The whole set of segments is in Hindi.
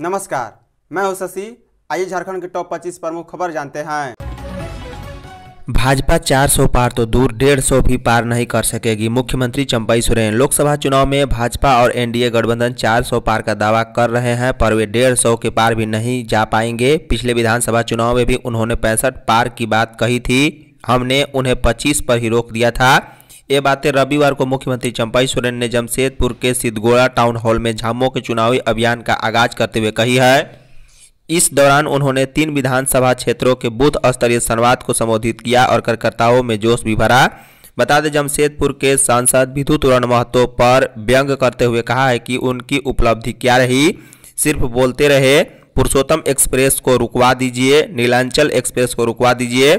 नमस्कार मैं हूं शशि आइए झारखंड के टॉप 25 प्रमुख खबर जानते हैं भाजपा 400 पार तो दूर 150 भी पार नहीं कर सकेगी मुख्यमंत्री चंपाई सोरेन लोकसभा चुनाव में भाजपा और एनडीए गठबंधन 400 पार का दावा कर रहे हैं पर वे 150 के पार भी नहीं जा पाएंगे पिछले विधानसभा चुनाव में भी उन्होंने पैंसठ पार की बात कही थी हमने उन्हें 25 पर ही रोक दिया था ये बातें रविवार को मुख्यमंत्री चंपाई सोरेन ने जमशेदपुर के सिद्धगोड़ा टाउन हॉल में झामो के चुनावी अभियान का आगाज करते हुए कही है इस दौरान उन्होंने तीन विधानसभा क्षेत्रों के बूथ स्तरीय संवाद को संबोधित किया और कार्यकर्ताओं में जोश भी भरा बता दें जमशेदपुर के सांसद विधु तुरन महतो पर व्यंग करते हुए कहा है कि उनकी उपलब्धि क्या रही सिर्फ बोलते रहे पुरुषोत्तम एक्सप्रेस को रुकवा दीजिए नीलांचल एक्सप्रेस को रुकवा दीजिए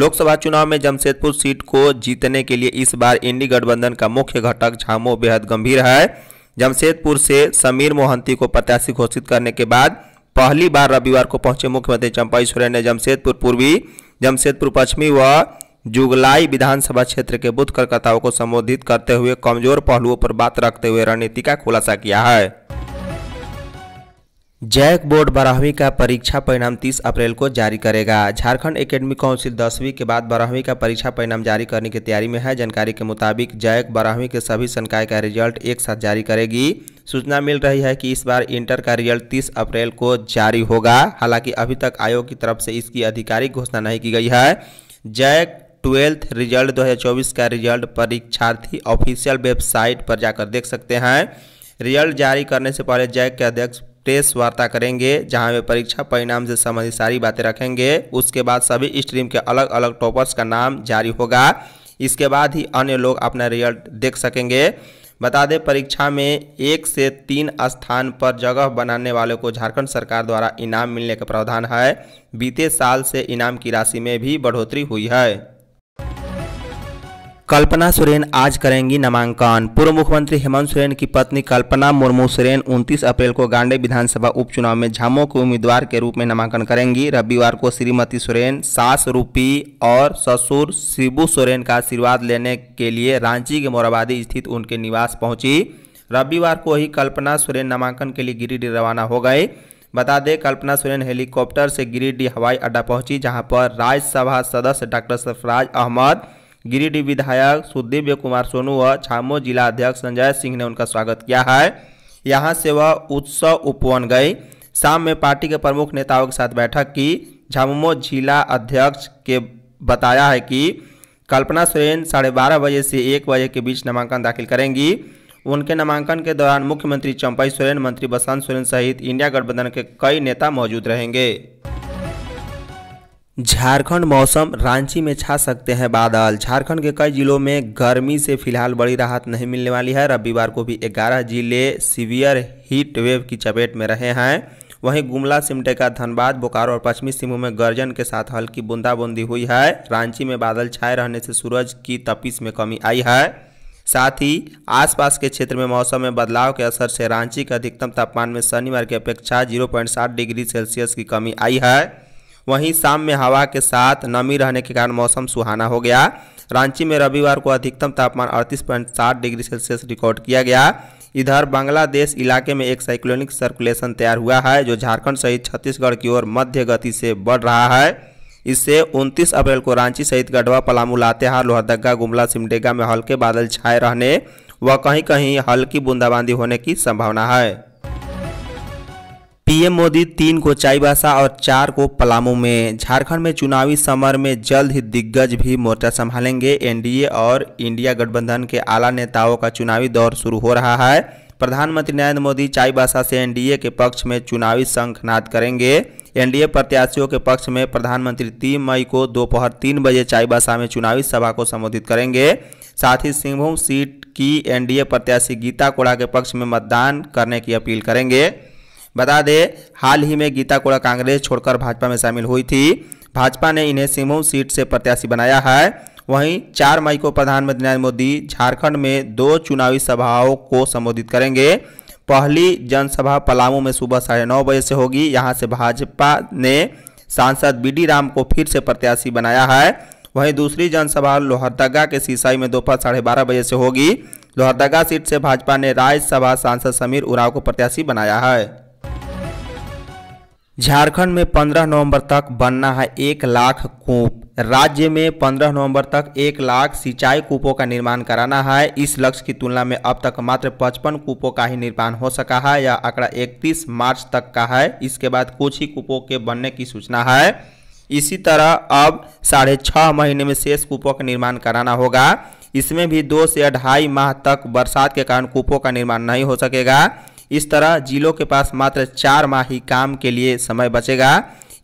लोकसभा चुनाव में जमशेदपुर सीट को जीतने के लिए इस बार इंडी गठबंधन का मुख्य घटक झामो बेहद गंभीर है जमशेदपुर से समीर मोहंती को प्रत्याशी घोषित करने के बाद पहली बार रविवार को पहुंचे मुख्यमंत्री चंपाई सोरेन ने जमशेदपुर पूर्वी जमशेदपुर पश्चिमी व जुगलाई विधानसभा क्षेत्र के बुथ कार्यकर्ताओं को संबोधित करते हुए कमजोर पहलुओं पर बात रखते हुए रणनीति का खुलासा किया है जैक बोर्ड बारहवीं का परीक्षा परिणाम 30 अप्रैल को जारी करेगा झारखंड एकेडमिक काउंसिल दसवीं के बाद बारहवीं का परीक्षा परिणाम जारी करने की तैयारी में है जानकारी के मुताबिक जैक बारहवीं के सभी संकाय का रिजल्ट एक साथ जारी करेगी सूचना मिल रही है कि इस बार इंटर का रिजल्ट 30 अप्रैल को जारी होगा हालांकि अभी तक आयोग की तरफ से इसकी आधिकारिक घोषणा नहीं की गई है जैक ट्वेल्थ रिजल्ट दो का रिजल्ट परीक्षार्थी ऑफिशियल वेबसाइट पर जाकर देख सकते हैं रिजल्ट जारी करने से पहले जैक के अध्यक्ष प्रेस वार्ता करेंगे जहां वे परीक्षा परिणाम से संबंधित सारी बातें रखेंगे उसके बाद सभी स्ट्रीम के अलग अलग टॉपर्स का नाम जारी होगा इसके बाद ही अन्य लोग अपना रिजल्ट देख सकेंगे बता दें परीक्षा में एक से तीन स्थान पर जगह बनाने वालों को झारखंड सरकार द्वारा इनाम मिलने का प्रावधान है बीते साल से इनाम की राशि में भी बढ़ोतरी हुई है कल्पना सुरेन आज करेंगी नामांकन पूर्व मुख्यमंत्री हेमंत सोरेन की पत्नी कल्पना मुर्मू सोरेन 29 अप्रैल को गांडे विधानसभा उपचुनाव में झामो के उम्मीदवार के रूप में नामांकन करेंगी रविवार को श्रीमती सोरेन सास रूपी और ससुर शिबू सोरेन का आशीर्वाद लेने के लिए रांची के मोराबादी स्थित उनके निवास पहुंची रविवार को ही कल्पना सोरेन नामांकन के लिए गिरिडीह रवाना हो गए बता दें कल्पना सोरेन हेलीकॉप्टर से गिरिडीह हवाई अड्डा पहुंची जहां पर राज्यसभा सदस्य डॉक्टर सरफराज अहमद गिरिडीह विधायक सुदिव्य कुमार सोनू व छामो जिला अध्यक्ष संजय सिंह ने उनका स्वागत किया है यहाँ से वह उत्सव उपवन गए शाम में पार्टी के प्रमुख नेताओं के साथ बैठक की झामुमो जिला अध्यक्ष के बताया है कि कल्पना सोरेन साढ़े बारह बजे से एक बजे के बीच नामांकन दाखिल करेंगी उनके नामांकन के दौरान मुख्यमंत्री चंपई सोरेन मंत्री बसंत सोरेन सहित इंडिया गठबंधन के कई नेता मौजूद रहेंगे झारखंड मौसम रांची में छा सकते हैं बादल झारखंड के कई जिलों में गर्मी से फिलहाल बड़ी राहत नहीं मिलने वाली है रविवार को भी 11 जिले सीवियर हीट वेव की चपेट में रहे हैं वहीं गुमला सिमटेका धनबाद बोकारो और पश्चिमी सिंहभूम में गर्जन के साथ हल्की बूंदाबूंदी हुई है रांची में बादल छाए रहने से सूरज की तपिस में कमी आई है साथ ही आसपास के क्षेत्र में मौसम में बदलाव के असर से रांची के अधिकतम तापमान में शनिवार की अपेक्षा 0.7 डिग्री सेल्सियस की कमी आई है वहीं शाम में हवा के साथ नमी रहने के कारण मौसम सुहाना हो गया रांची में रविवार को अधिकतम तापमान अड़तीस डिग्री सेल्सियस रिकॉर्ड किया गया इधर बांग्लादेश इलाके में एक साइक्लोनिक सर्कुलेशन तैयार हुआ है जो झारखंड सहित छत्तीसगढ़ की ओर मध्य गति से बढ़ रहा है इससे 29 अप्रैल को रांची सहित गढ़वा पलामू लातेहार लोहरदगा गुमला सिमडेगा में हल्के बादल छाए रहने व कहीं कहीं हल्की बूंदाबांदी होने की संभावना है पीएम मोदी तीन को चाईबासा और चार को पलामू में झारखंड में चुनावी समर में जल्द ही दिग्गज भी मोर्चा संभालेंगे एनडीए और इंडिया गठबंधन के आला नेताओं का चुनावी दौर शुरू हो रहा है प्रधानमंत्री नरेंद्र मोदी चाईबासा से एनडीए के पक्ष में चुनावी शंखनाद करेंगे एनडीए प्रत्याशियों के पक्ष में प्रधानमंत्री तीन मई को दोपहर तीन बजे चाईबासा में चुनावी सभा को संबोधित करेंगे साथ ही सिंहभूम सीट की एनडीए प्रत्याशी गीता कोड़ा के पक्ष में मतदान करने की अपील करेंगे बता दें हाल ही में गीता कोड़ा कांग्रेस छोड़कर भाजपा में शामिल हुई थी भाजपा ने इन्हें सिमऊ सीट से प्रत्याशी बनाया है वहीं चार मई को प्रधानमंत्री नरेंद्र मोदी झारखंड में दो चुनावी सभाओं को संबोधित करेंगे पहली जनसभा पलामू में सुबह साढ़े नौ बजे से होगी यहां से भाजपा ने सांसद डी राम को फिर से प्रत्याशी बनाया है वहीं दूसरी जनसभा लोहरदगा के सीसाई में दोपहर साढ़े बारह बजे से होगी लोहरदगा सीट से भाजपा ने राज्यसभा सांसद समीर उराव को प्रत्याशी बनाया है झारखंड में 15 नवंबर तक बनना है एक लाख कूप राज्य में 15 नवंबर तक एक लाख सिंचाई कूपों का निर्माण कराना है इस लक्ष्य की तुलना में अब तक मात्र 55 कूपों का ही निर्माण हो सका है यह आंकड़ा 31 मार्च तक का है इसके बाद कुछ ही कूपों के बनने की सूचना है इसी तरह अब साढ़े छः महीने में शेष कूपों का निर्माण कराना होगा इसमें भी दो से ढाई माह तक बरसात के कारण कूपों का निर्माण नहीं हो सकेगा इस तरह जिलों के पास मात्र चार माह ही काम के लिए समय बचेगा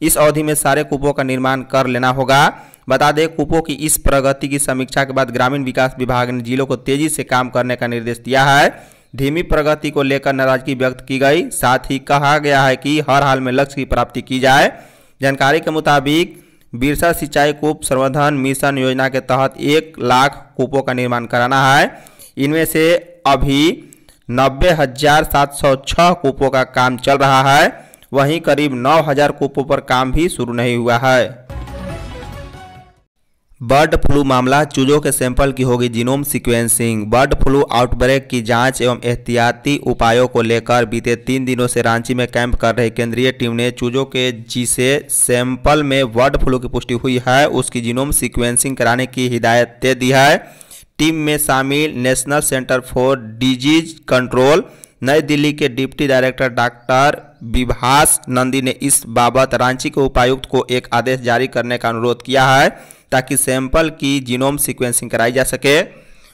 इस अवधि में सारे कूपों का निर्माण कर लेना होगा बता दें कूपों की इस प्रगति की समीक्षा के बाद ग्रामीण विकास विभाग ने जिलों को तेजी से काम करने का निर्देश दिया है धीमी प्रगति को लेकर नाराजगी व्यक्त की गई साथ ही कहा गया है कि हर हाल में लक्ष्य की प्राप्ति की जाए जानकारी के मुताबिक बिरसा सिंचाई कूप संवर्धन मिशन योजना के तहत एक लाख कूपों का निर्माण कराना है इनमें से अभी नब्बे हजार सात सौ छह कूपों का काम चल रहा है वहीं करीब नौ हजार कूपों पर काम भी शुरू नहीं हुआ है बर्ड फ्लू मामला चूजों के सैंपल की होगी genome sequencing bird flu outbreak की जांच एवं एहतियाती उपायों को लेकर बीते तीन दिनों से रांची में कैंप कर रही केंद्रीय टीम ने चूजों के जिसे सैंपल में बर्ड फ्लू की पुष्टि हुई है उसकी जीनोम सीक्वेंसिंग कराने की हिदायत दे दी है टीम में शामिल national centre for disease control New Delhi के deputy director doctor Vibhas Nandi ने इस बाबत रांची के उपायुक्त को एक आदेश जारी करने का अनुरोध किया है ताकि सैंपल की जीनोम सीक्वेंसिंग कराई जा सके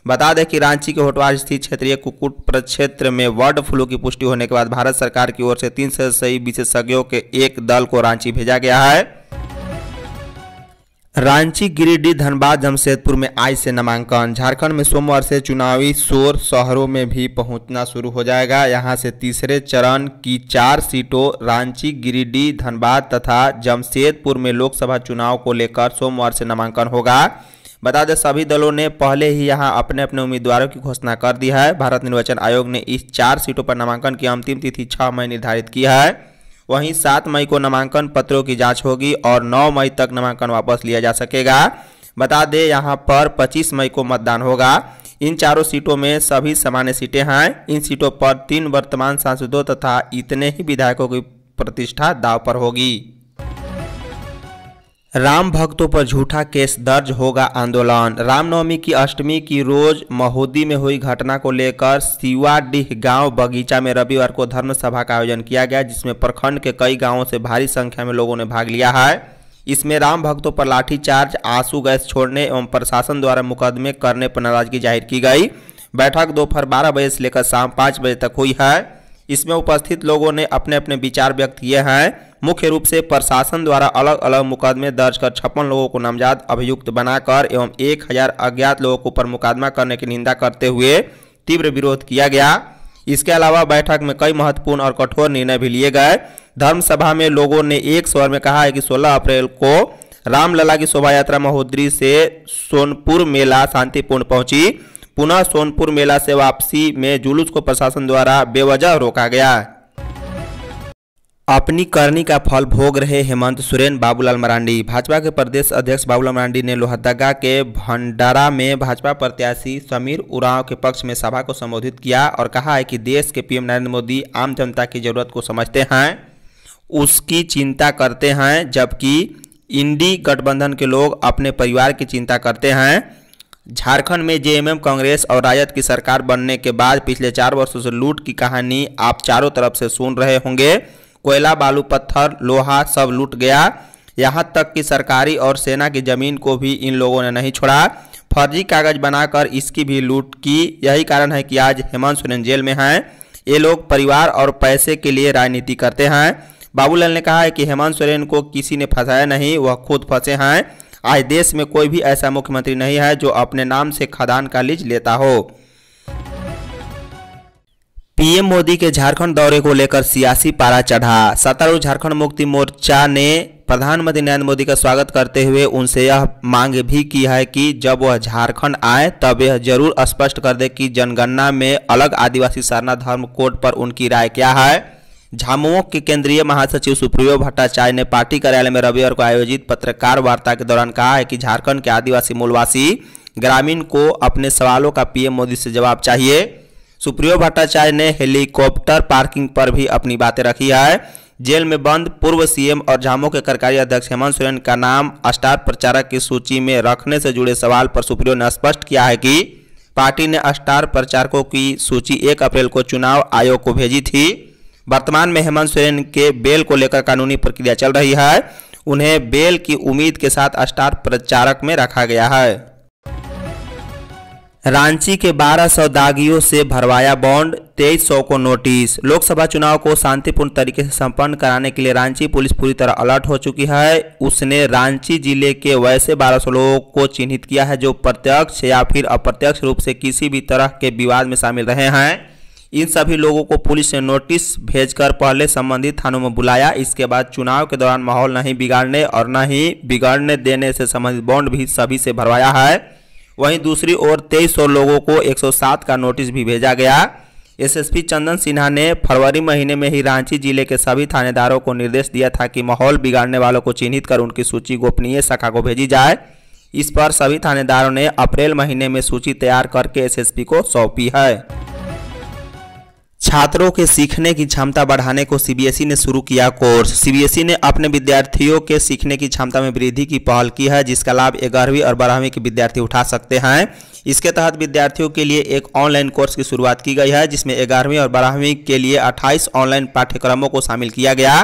बता दें कि रांची के होटवार स्थित क्षेत्रीय कुकुट प्रक्षेत्र में बर्ड फ्लू की पुष्टि होने के बाद भारत सरकार की ओर से तीन सदस्यीय सही विशेषज्ञों के एक दल को रांची भेजा गया है रांची गिरिडीह धनबाद जमशेदपुर में आज से नामांकन झारखंड में सोमवार से चुनावी शोर शहरों में भी पहुंचना शुरू हो जाएगा यहां से तीसरे चरण की चार सीटों रांची गिरिडीह धनबाद तथा जमशेदपुर में लोकसभा चुनाव को लेकर सोमवार से नामांकन होगा बता दें सभी दलों ने पहले ही यहां अपने अपने उम्मीदवारों की घोषणा कर दी है भारत निर्वाचन आयोग ने इस चार सीटों पर नामांकन की अंतिम तिथि छः मई निर्धारित की है वहीं सात मई को नामांकन पत्रों की जांच होगी और नौ मई तक नामांकन वापस लिया जा सकेगा बता दें यहाँ पर पच्चीस मई को मतदान होगा इन चारों सीटों में सभी सामान्य सीटें हैं इन सीटों पर तीन वर्तमान सांसदों तथा इतने ही विधायकों की प्रतिष्ठा दाव पर होगी राम भक्तों पर झूठा केस दर्ज होगा आंदोलन रामनवमी की अष्टमी की रोज महोदी में हुई घटना को लेकर सिवाडीह गांव बगीचा में रविवार को धर्म सभा का आयोजन किया गया जिसमें प्रखंड के कई गांवों से भारी संख्या में लोगों ने भाग लिया है इसमें राम भक्तों पर लाठीचार्ज आंसू गैस छोड़ने एवं प्रशासन द्वारा मुकदमे करने पर नाराजगी जाहिर की गई बैठक दोपहर बारह बजे से लेकर शाम पाँच बजे तक हुई है इसमें उपस्थित लोगों ने अपने अपने विचार व्यक्त किए हैं मुख्य रूप से प्रशासन द्वारा अलग अलग मुकदमे दर्ज कर छप्पन लोगों को नामजद अभियुक्त बनाकर एवं एक हजार अज्ञात लोगों को ऊपर मुकदमा करने की निंदा करते हुए तीव्र विरोध किया गया इसके अलावा बैठक में कई महत्वपूर्ण और कठोर निर्णय भी लिए गए धर्म सभा में लोगों ने एक स्वर में कहा है कि 16 अप्रैल को रामलला की शोभा यात्रा महोदरी से सोनपुर मेला शांतिपूर्ण पहुंची पुनः सोनपुर मेला से वापसी में जुलूस को प्रशासन द्वारा बेवजह रोका गया अपनी करनी का फल भोग रहे हेमंत सुरेन बाबूलाल मरांडी भाजपा के प्रदेश अध्यक्ष बाबूलाल मरांडी ने लोहरदगा के भंडारा में भाजपा प्रत्याशी समीर उरांव के पक्ष में सभा को संबोधित किया और कहा है कि देश के पीएम नरेंद्र मोदी आम जनता की जरूरत को समझते हैं उसकी चिंता करते हैं जबकि इंडी गठबंधन के लोग अपने परिवार की चिंता करते हैं झारखंड में जेएमएम कांग्रेस और राजद की सरकार बनने के बाद पिछले चार वर्षों से लूट की कहानी आप चारों तरफ से सुन रहे होंगे कोयला बालू पत्थर लोहा सब लूट गया यहाँ तक कि सरकारी और सेना की जमीन को भी इन लोगों ने नहीं छोड़ा फर्जी कागज बनाकर इसकी भी लूट की यही कारण है कि आज हेमंत सोरेन जेल में हैं ये लोग परिवार और पैसे के लिए राजनीति करते हैं बाबूलाल ने कहा है कि हेमंत सोरेन को किसी ने फंसाया नहीं वह खुद फंसे हैं आज देश में कोई भी ऐसा मुख्यमंत्री नहीं है जो अपने नाम से खदान का लीज लेता हो पीएम मोदी के झारखंड दौरे को लेकर सियासी पारा चढ़ा सत्तारूढ़ झारखंड मुक्ति मोर्चा ने प्रधानमंत्री नरेंद्र मोदी का स्वागत करते हुए उनसे यह मांग भी की है कि जब वह झारखंड आए तब यह जरूर स्पष्ट कर दे कि जनगणना में अलग आदिवासी सरना धर्म कोड पर उनकी राय क्या है झामुमो के केंद्रीय महासचिव सुप्रियो भट्टाचार्य ने पार्टी कार्यालय में रविवार को आयोजित पत्रकार वार्ता के दौरान कहा है कि झारखंड के आदिवासी मूलवासी ग्रामीण को अपने सवालों का पीएम मोदी से जवाब चाहिए सुप्रियो भट्टाचार्य ने हेलीकॉप्टर पार्किंग पर भी अपनी बातें रखी है जेल में बंद पूर्व सीएम और झामो के कार्यकारी अध्यक्ष हेमंत सोरेन का नाम स्टार प्रचारक की सूची में रखने से जुड़े सवाल पर सुप्रियो ने स्पष्ट किया है कि पार्टी ने स्टार प्रचारकों की सूची एक अप्रैल को चुनाव आयोग को भेजी थी वर्तमान में हेमंत सोरेन के बेल को लेकर कानूनी प्रक्रिया चल रही है उन्हें बेल की उम्मीद के साथ स्टार प्रचारक में रखा गया है रांची के 1200 दागियों से भरवाया बॉन्ड तेईस सौ को नोटिस लोकसभा चुनाव को शांतिपूर्ण तरीके से संपन्न कराने के लिए रांची पुलिस पूरी तरह अलर्ट हो चुकी है उसने रांची जिले के वैसे 1200 लोगों को चिन्हित किया है जो प्रत्यक्ष या फिर अप्रत्यक्ष रूप से किसी भी तरह के विवाद में शामिल रहे हैं इन सभी लोगों को पुलिस ने नोटिस भेजकर पहले संबंधित थानों में बुलाया इसके बाद चुनाव के दौरान माहौल नहीं बिगाड़ने और न ही बिगाड़ने देने से संबंधित बॉन्ड भी सभी से भरवाया है वहीं दूसरी ओर तेईस सौ लोगों को 107 का नोटिस भी भेजा गया एसएसपी चंदन सिन्हा ने फरवरी महीने में ही रांची जिले के सभी थानेदारों को निर्देश दिया था कि माहौल बिगाड़ने वालों को चिन्हित कर उनकी सूची गोपनीय शाखा को भेजी जाए इस पर सभी थानेदारों ने अप्रैल महीने में सूची तैयार करके एसएसपी को सौंपी है छात्रों के सीखने की क्षमता बढ़ाने को सीबीएसई e ने शुरू किया कोर्स सीबीएसई e ने अपने विद्यार्थियों के सीखने की क्षमता में वृद्धि की पहल की है जिसका लाभ ग्यारहवीं और बारहवीं के विद्यार्थी उठा सकते हैं इसके तहत विद्यार्थियों के लिए एक ऑनलाइन कोर्स की शुरुआत की गई है जिसमें ग्यारहवीं और बारहवीं के लिए अट्ठाईस ऑनलाइन पाठ्यक्रमों को शामिल किया गया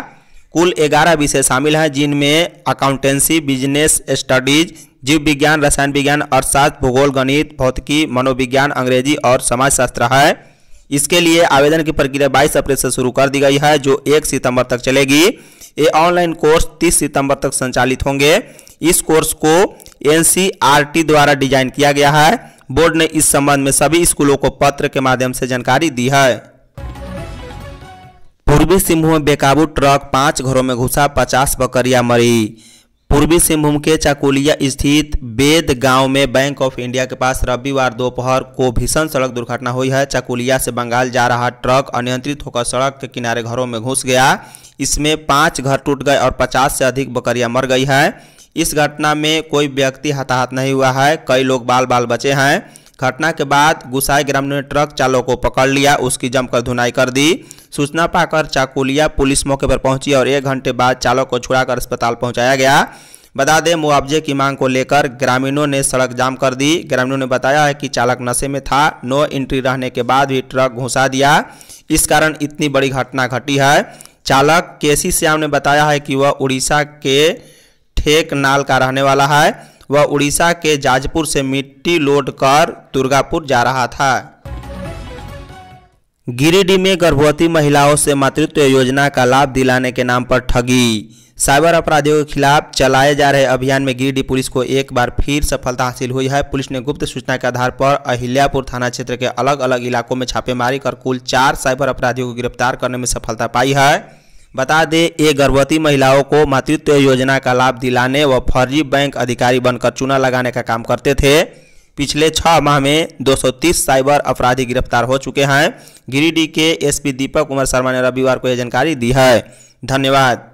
कुल ग्यारह विषय शामिल हैं जिनमें अकाउंटेंसी बिजनेस स्टडीज जीव विज्ञान रसायन विज्ञान अर्थशास्त्र भूगोल गणित भौतिकी मनोविज्ञान अंग्रेजी और समाजशास्त्र है इसके लिए आवेदन की प्रक्रिया बाईस अप्रैल से शुरू कर दी गई है जो एक सितंबर तक चलेगी ये ऑनलाइन कोर्स तीस सितम्बर तक संचालित होंगे इस कोर्स को एन द्वारा डिजाइन किया गया है बोर्ड ने इस संबंध में सभी स्कूलों को पत्र के माध्यम से जानकारी दी है पूर्वी सिंहभूम में बेकाबू ट्रक पांच घरों में घुसा पचास बकरियां मरी पूर्वी सिंहभूम के चाकुलिया स्थित बेद गांव में बैंक ऑफ इंडिया के पास रविवार दोपहर को भीषण सड़क दुर्घटना हुई है चाकुलिया से बंगाल जा रहा ट्रक अनियंत्रित होकर सड़क के किनारे घरों में घुस गया इसमें पांच घर टूट गए और पचास से अधिक बकरियां मर गई है इस घटना में कोई व्यक्ति हताहत नहीं हुआ है कई लोग बाल बाल बचे हैं घटना के बाद गुसाई ग्रामीण ने ट्रक चालक को पकड़ लिया उसकी जमकर धुनाई कर दी सूचना पाकर चाकुलिया पुलिस मौके पर पहुंची और एक घंटे बाद चालक को छुड़ाकर अस्पताल पहुंचाया गया बता दें मुआवजे की मांग को लेकर ग्रामीणों ने सड़क जाम कर दी ग्रामीणों ने बताया है कि चालक नशे में था नो एंट्री रहने के बाद भी ट्रक घुसा दिया इस कारण इतनी बड़ी घटना घटी है चालक सी श्याम ने बताया है कि वह उड़ीसा के ठेक नाल का रहने वाला है वह उड़ीसा के जाजपुर से मिट्टी लोड कर दुर्गापुर जा रहा था गिरिडीह में गर्भवती महिलाओं से मातृत्व योजना का लाभ दिलाने के नाम पर ठगी साइबर अपराधियों के खिलाफ चलाए जा रहे अभियान में गिरिडीह पुलिस को एक बार फिर सफलता हासिल हुई है पुलिस ने गुप्त सूचना के आधार पर अहिल्यापुर थाना क्षेत्र के अलग अलग इलाकों में छापेमारी कर कुल चार साइबर अपराधियों को गिरफ्तार करने में सफलता पाई है बता दें ये गर्भवती महिलाओं को मातृत्व योजना का लाभ दिलाने व फर्जी बैंक अधिकारी बनकर चूना लगाने का काम करते थे पिछले छः माह में 230 साइबर अपराधी गिरफ्तार हो चुके हैं गिरिडीह के एसपी दीपक कुमार शर्मा ने रविवार को यह जानकारी दी है धन्यवाद